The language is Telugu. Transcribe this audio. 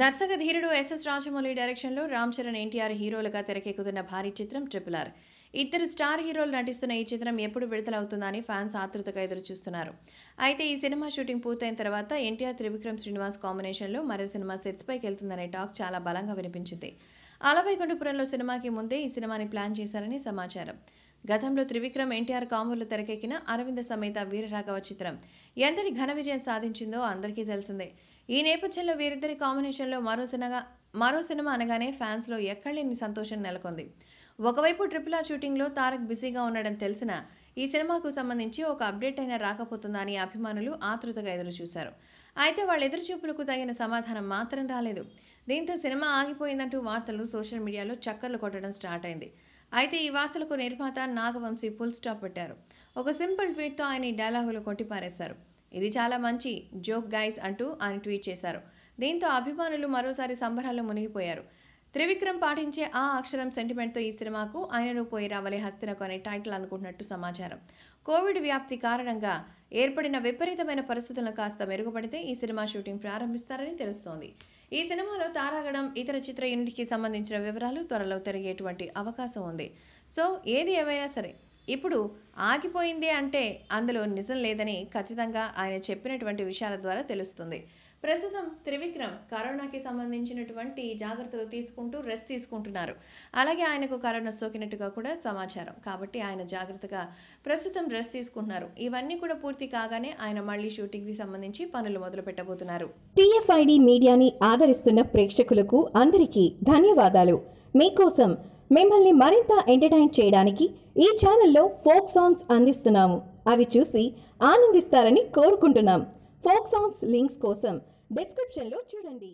దర్శక ధీరుడు ఎస్ఎస్ రాజమౌళి డైరెక్షన్లో రామ్ చరణ్ ఎన్టీఆర్ హీరోలుగా తెరకెక్కుతున్న భారీ చిత్రం ట్రిపుల్ ఆర్ ఇద్దరు స్టార్ హీరోలు నటిస్తున్న ఈ చిత్రం ఎప్పుడు విడుదలవుతుందని ఫ్యాన్స్ ఆతృతగా ఎదురు చూస్తున్నారు అయితే ఈ సినిమా షూటింగ్ పూర్తయిన తర్వాత ఎన్టీఆర్ త్రివిక్రమ్ శ్రీనివాస్ కాంబినేషన్లో మరో సినిమా సెట్స్ పైకి వెళ్తుందనే టాక్ చాలా బలంగా వినిపించింది అలవైకుంఠపురంలో సినిమాకి ముందే ఈ సినిమాని ప్లాన్ చేశారని సమాచారం గతంలో త్రివిక్రమ్ ఎన్టీఆర్ కాంబోలు తెరకెక్కిన అరవింద సమేత వీరరాఘవ చిత్రం ఎంతటి ఘన విజయం సాధించిందో అందరికీ తెలిసిందే ఈ నేపథ్యంలో వీరిద్దరి కాంబినేషన్లో మరో సినిమా మరో సినిమా అనగానే ఫ్యాన్స్లో ఎక్కడలేని సంతోషం నెలకొంది ఒకవైపు ట్రిపుల్ ఆర్ షూటింగ్లో తారక్ బిజీగా ఉండడం తెలిసిన ఈ సినిమాకు సంబంధించి ఒక అప్డేట్ అయినా రాకపోతుందా అని అభిమానులు ఆతృతగా ఎదురుచూశారు అయితే వాళ్ళ ఎదురుచూపులకు తగిన సమాధానం మాత్రం రాలేదు దీంతో సినిమా ఆగిపోయిందంటూ వార్తలు సోషల్ మీడియాలో చక్కర్లు కొట్టడం స్టార్ట్ అయింది అయితే ఈ వార్తలకు నిర్మాత నాగవంశీ ఫుల్ స్టాప్ పెట్టారు ఒక సింపుల్ ట్వీట్తో ఆయన ఈ డైలాగులు కొట్టిపారేశారు ఇది చాలా మంచి జోక్ గైస్ అంటూ ఆయన ట్వీట్ చేశారు దీంతో అభిమానులు మరోసారి సంబరాల్లో మునిగిపోయారు త్రివిక్రమ్ పాటించే ఆ అక్షరం సెంటిమెంట్తో ఈ సినిమాకు ఆయనను పోయి రావలే హస్తినకు అనే టైటిల్ అనుకుంటున్నట్టు సమాచారం కోవిడ్ వ్యాప్తి కారణంగా ఏర్పడిన విపరీతమైన పరిస్థితులను కాస్త మెరుగుపడితే ఈ సినిమా షూటింగ్ ప్రారంభిస్తారని తెలుస్తోంది ఈ సినిమాలో తారాగడం ఇతర చిత్ర యూనిట్కి సంబంధించిన వివరాలు త్వరలో తిరిగేటువంటి అవకాశం ఉంది సో ఏది ఏమైనా సరే ఇప్పుడు ఆగిపోయింది అంటే అందులో నిజం లేదని ఖచ్చితంగా ఆయన చెప్పినటువంటి విషయాల ద్వారా తెలుస్తుంది ప్రస్తుతం త్రివిక్రమ్ కరోనాకి సంబంధించినటువంటి జాగ్రత్తలు తీసుకుంటూ రెస్ట్ తీసుకుంటున్నారు అలాగే ఆయనకు కరోనా సోకినట్టుగా కూడా సమాచారం కాబట్టి ఆయన జాగ్రత్తగా ప్రస్తుతం రెస్ట్ తీసుకుంటున్నారు ఇవన్నీ కూడా పూర్తి కాగానే ఆయన మళ్ళీ షూటింగ్కి సంబంధించి పనులు మొదలు పెట్టబోతున్నారు టీఎఫ్ఐడి మీడియాని ఆదరిస్తున్న ప్రేక్షకులకు అందరికీ ధన్యవాదాలు మీకోసం మిమ్మల్ని మరింత ఎంటర్టైన్ చేయడానికి ఈ ఛానల్లో ఫోక్ సాంగ్స్ అందిస్తున్నాము అవి చూసి ఆనందిస్తారని కోరుకుంటున్నాం ఫోక్ సాంగ్స్ లింక్స్ కోసం డిస్క్రిప్షన్లో చూడండి